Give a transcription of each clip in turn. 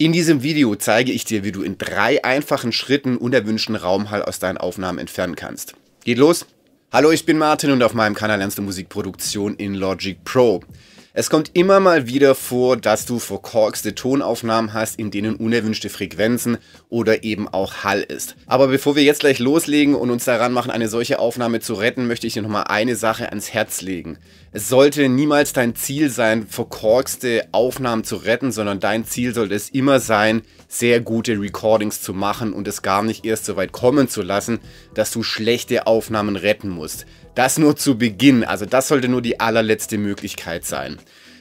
In diesem Video zeige ich dir, wie du in drei einfachen Schritten unerwünschten Raumhall aus deinen Aufnahmen entfernen kannst. Geht los! Hallo, ich bin Martin und auf meinem Kanal lernst du Musikproduktion in Logic Pro. Es kommt immer mal wieder vor, dass du verkorkste Tonaufnahmen hast, in denen unerwünschte Frequenzen oder eben auch Hall ist. Aber bevor wir jetzt gleich loslegen und uns daran machen, eine solche Aufnahme zu retten, möchte ich dir nochmal eine Sache ans Herz legen. Es sollte niemals dein Ziel sein, verkorkste Aufnahmen zu retten, sondern dein Ziel sollte es immer sein, sehr gute Recordings zu machen und es gar nicht erst so weit kommen zu lassen, dass du schlechte Aufnahmen retten musst. Das nur zu Beginn, also das sollte nur die allerletzte Möglichkeit sein.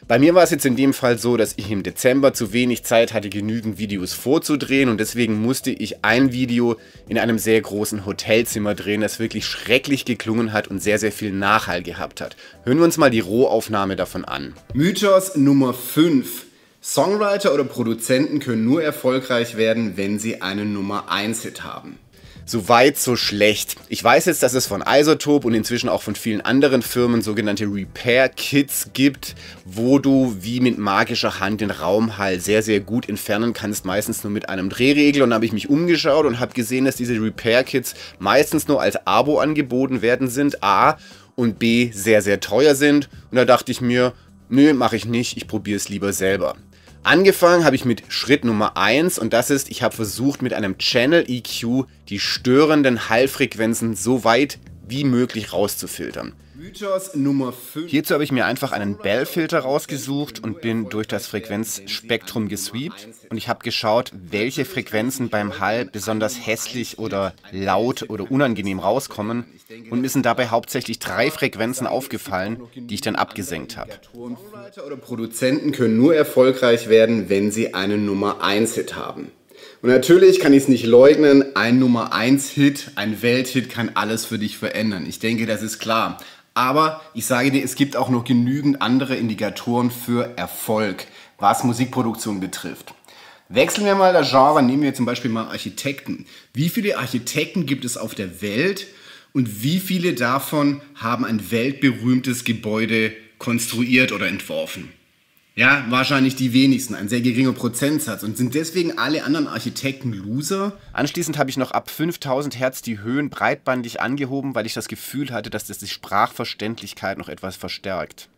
Bei mir war es jetzt in dem Fall so, dass ich im Dezember zu wenig Zeit hatte, genügend Videos vorzudrehen und deswegen musste ich ein Video in einem sehr großen Hotelzimmer drehen, das wirklich schrecklich geklungen hat und sehr, sehr viel Nachhall gehabt hat. Hören wir uns mal die Rohaufnahme davon an. Mythos Nummer 5. Songwriter oder Produzenten können nur erfolgreich werden, wenn sie eine Nummer 1 Hit haben. So weit, so schlecht. Ich weiß jetzt, dass es von Isotope und inzwischen auch von vielen anderen Firmen sogenannte Repair-Kits gibt, wo du wie mit magischer Hand den Raumhall sehr, sehr gut entfernen kannst, meistens nur mit einem Drehregel. Und da habe ich mich umgeschaut und habe gesehen, dass diese Repair-Kits meistens nur als Abo angeboten werden sind, A, und B, sehr, sehr teuer sind. Und da dachte ich mir, nö, mache ich nicht, ich probiere es lieber selber. Angefangen habe ich mit Schritt Nummer 1 und das ist, ich habe versucht mit einem Channel EQ die störenden Hallfrequenzen so weit wie möglich rauszufiltern. Mythos Nummer 5. Hierzu habe ich mir einfach einen Bell-Filter rausgesucht und bin durch das Frequenzspektrum gesweept und ich habe geschaut, welche Frequenzen beim Hall besonders hässlich oder laut oder unangenehm rauskommen und mir sind dabei hauptsächlich drei Frequenzen aufgefallen, die ich dann abgesenkt habe. oder Produzenten können nur erfolgreich werden, wenn sie einen Nummer 1 Hit haben. Und natürlich kann ich es nicht leugnen, ein Nummer 1 Hit, ein Welthit kann alles für dich verändern. Ich denke, das ist klar. Aber ich sage dir, es gibt auch noch genügend andere Indikatoren für Erfolg, was Musikproduktion betrifft. Wechseln wir mal das Genre, nehmen wir zum Beispiel mal Architekten. Wie viele Architekten gibt es auf der Welt und wie viele davon haben ein weltberühmtes Gebäude konstruiert oder entworfen? Ja, wahrscheinlich die wenigsten, ein sehr geringer Prozentsatz und sind deswegen alle anderen Architekten Loser? Anschließend habe ich noch ab 5000 Hertz die Höhen breitbandig angehoben, weil ich das Gefühl hatte, dass das die Sprachverständlichkeit noch etwas verstärkt.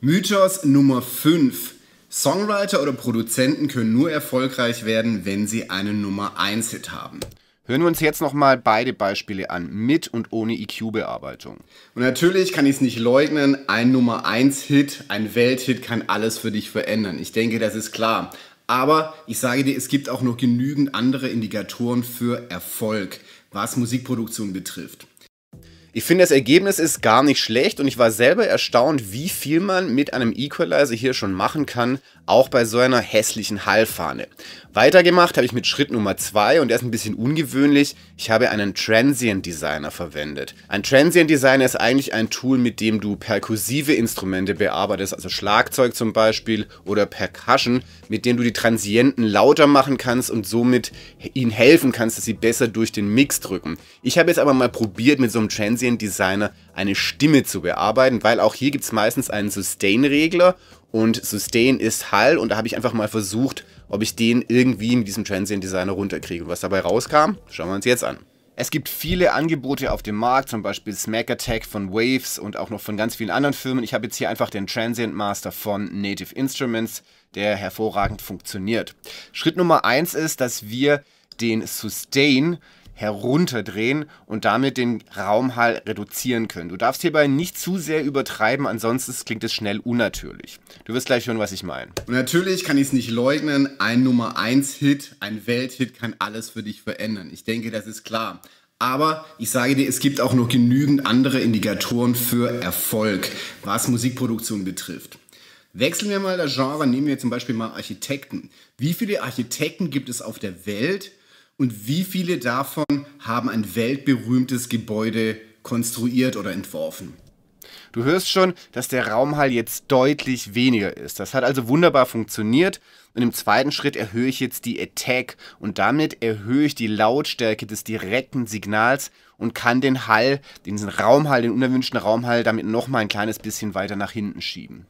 Mythos Nummer 5. Songwriter oder Produzenten können nur erfolgreich werden, wenn sie einen Nummer 1 Hit haben. Hören wir uns jetzt nochmal beide Beispiele an, mit und ohne EQ-Bearbeitung. Und natürlich kann ich es nicht leugnen, ein Nummer 1-Hit, ein Welthit kann alles für dich verändern. Ich denke, das ist klar. Aber ich sage dir, es gibt auch noch genügend andere Indikatoren für Erfolg, was Musikproduktion betrifft. Ich finde, das Ergebnis ist gar nicht schlecht und ich war selber erstaunt, wie viel man mit einem Equalizer hier schon machen kann, auch bei so einer hässlichen Hallfahne. Weitergemacht habe ich mit Schritt Nummer 2 und der ist ein bisschen ungewöhnlich. Ich habe einen Transient Designer verwendet. Ein Transient Designer ist eigentlich ein Tool, mit dem du perkussive Instrumente bearbeitest, also Schlagzeug zum Beispiel oder Percussion, mit dem du die Transienten lauter machen kannst und somit ihnen helfen kannst, dass sie besser durch den Mix drücken. Ich habe jetzt aber mal probiert, mit so einem Transient Designer eine Stimme zu bearbeiten, weil auch hier gibt es meistens einen Sustain-Regler und Sustain ist Hall und da habe ich einfach mal versucht, ob ich den irgendwie mit diesem Transient Designer runterkriege. Und was dabei rauskam, schauen wir uns jetzt an. Es gibt viele Angebote auf dem Markt, zum Beispiel Smack Attack von Waves und auch noch von ganz vielen anderen Firmen. Ich habe jetzt hier einfach den Transient Master von Native Instruments, der hervorragend funktioniert. Schritt Nummer 1 ist, dass wir den Sustain herunterdrehen und damit den Raumhall reduzieren können. Du darfst hierbei nicht zu sehr übertreiben, ansonsten klingt es schnell unnatürlich. Du wirst gleich hören, was ich meine. Und natürlich kann ich es nicht leugnen, ein Nummer 1 Hit, ein Welthit kann alles für dich verändern. Ich denke, das ist klar. Aber ich sage dir, es gibt auch noch genügend andere Indikatoren für Erfolg, was Musikproduktion betrifft. Wechseln wir mal das Genre, nehmen wir zum Beispiel mal Architekten. Wie viele Architekten gibt es auf der Welt, und wie viele davon haben ein weltberühmtes Gebäude konstruiert oder entworfen? Du hörst schon, dass der Raumhall jetzt deutlich weniger ist. Das hat also wunderbar funktioniert. Und im zweiten Schritt erhöhe ich jetzt die Attack und damit erhöhe ich die Lautstärke des direkten Signals und kann den Hall, diesen Raumhall, den unerwünschten Raumhall, damit nochmal ein kleines bisschen weiter nach hinten schieben.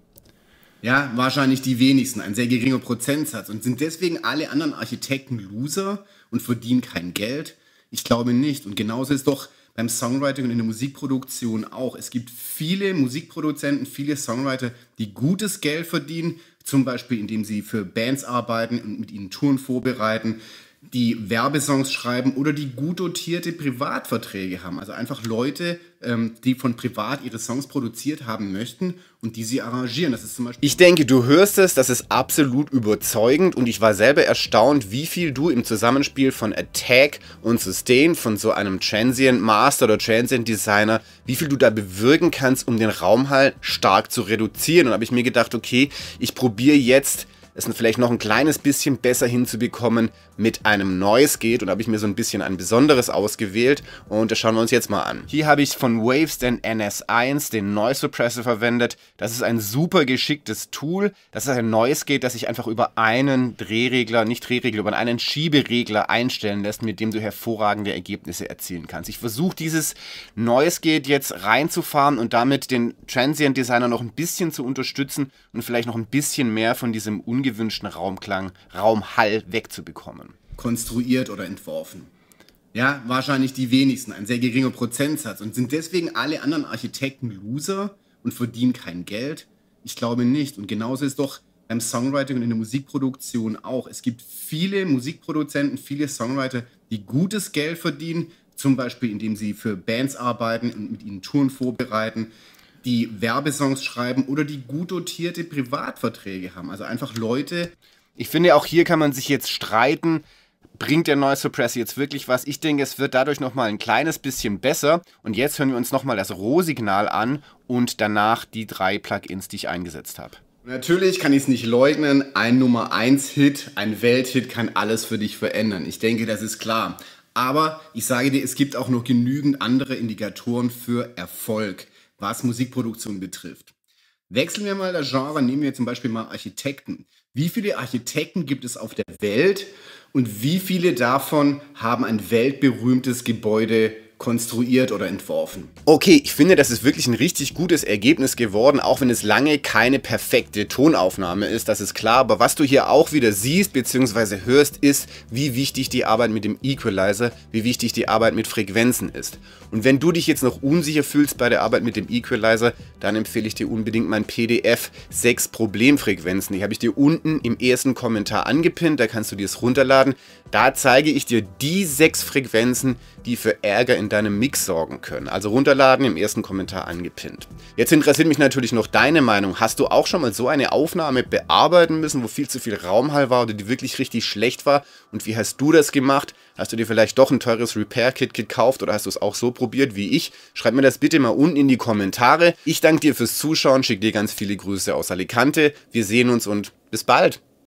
Ja, wahrscheinlich die wenigsten, ein sehr geringer Prozentsatz und sind deswegen alle anderen Architekten Loser und verdienen kein Geld? Ich glaube nicht. Und genauso ist doch beim Songwriting und in der Musikproduktion auch. Es gibt viele Musikproduzenten, viele Songwriter, die gutes Geld verdienen, zum Beispiel indem sie für Bands arbeiten und mit ihnen Touren vorbereiten, die Werbesongs schreiben oder die gut dotierte Privatverträge haben. Also einfach Leute, ähm, die von privat ihre Songs produziert haben möchten und die sie arrangieren. Das ist zum Beispiel. Ich denke, du hörst es, das ist absolut überzeugend und ich war selber erstaunt, wie viel du im Zusammenspiel von Attack und Sustain, von so einem Transient Master oder Transient Designer, wie viel du da bewirken kannst, um den Raum halt stark zu reduzieren. Und da habe ich mir gedacht, okay, ich probiere jetzt es vielleicht noch ein kleines bisschen besser hinzubekommen mit einem Noise geht. Und da habe ich mir so ein bisschen ein besonderes ausgewählt und das schauen wir uns jetzt mal an. Hier habe ich von Wavestan NS1 den Noise Suppressor verwendet. Das ist ein super geschicktes Tool. Das ist ein Noise Gate, das sich einfach über einen Drehregler, nicht Drehregler, über einen Schieberegler einstellen lässt, mit dem du hervorragende Ergebnisse erzielen kannst. Ich versuche dieses Noise Gate jetzt reinzufahren und damit den Transient Designer noch ein bisschen zu unterstützen und vielleicht noch ein bisschen mehr von diesem Un ungewünschten Raumklang, Raumhall wegzubekommen. Konstruiert oder entworfen. Ja, wahrscheinlich die wenigsten, ein sehr geringer Prozentsatz und sind deswegen alle anderen Architekten Loser und verdienen kein Geld? Ich glaube nicht. Und genauso ist doch beim Songwriting und in der Musikproduktion auch. Es gibt viele Musikproduzenten, viele Songwriter, die gutes Geld verdienen, zum Beispiel indem sie für Bands arbeiten und mit ihnen Touren vorbereiten, die Werbesongs schreiben oder die gut dotierte Privatverträge haben. Also einfach Leute. Ich finde, auch hier kann man sich jetzt streiten. Bringt der neue Suppress jetzt wirklich was? Ich denke, es wird dadurch nochmal ein kleines bisschen besser. Und jetzt hören wir uns nochmal das Rohsignal an und danach die drei Plugins, die ich eingesetzt habe. Natürlich kann ich es nicht leugnen. Ein Nummer 1 Hit, ein Welthit kann alles für dich verändern. Ich denke, das ist klar. Aber ich sage dir, es gibt auch noch genügend andere Indikatoren für Erfolg was Musikproduktion betrifft. Wechseln wir mal das Genre, nehmen wir zum Beispiel mal Architekten. Wie viele Architekten gibt es auf der Welt und wie viele davon haben ein weltberühmtes Gebäude konstruiert oder entworfen. Okay, ich finde, das ist wirklich ein richtig gutes Ergebnis geworden, auch wenn es lange keine perfekte Tonaufnahme ist, das ist klar. Aber was du hier auch wieder siehst bzw. hörst, ist, wie wichtig die Arbeit mit dem Equalizer, wie wichtig die Arbeit mit Frequenzen ist. Und wenn du dich jetzt noch unsicher fühlst bei der Arbeit mit dem Equalizer, dann empfehle ich dir unbedingt mein PDF 6 Problemfrequenzen. Die habe ich dir unten im ersten Kommentar angepinnt, da kannst du dir es runterladen. Da zeige ich dir die sechs Frequenzen, die für Ärger in deinem Mix sorgen können. Also runterladen, im ersten Kommentar angepinnt. Jetzt interessiert mich natürlich noch deine Meinung. Hast du auch schon mal so eine Aufnahme bearbeiten müssen, wo viel zu viel Raumhall war oder die wirklich richtig schlecht war? Und wie hast du das gemacht? Hast du dir vielleicht doch ein teures Repair-Kit gekauft oder hast du es auch so probiert wie ich? Schreib mir das bitte mal unten in die Kommentare. Ich danke dir fürs Zuschauen, schicke dir ganz viele Grüße aus Alicante. Wir sehen uns und bis bald.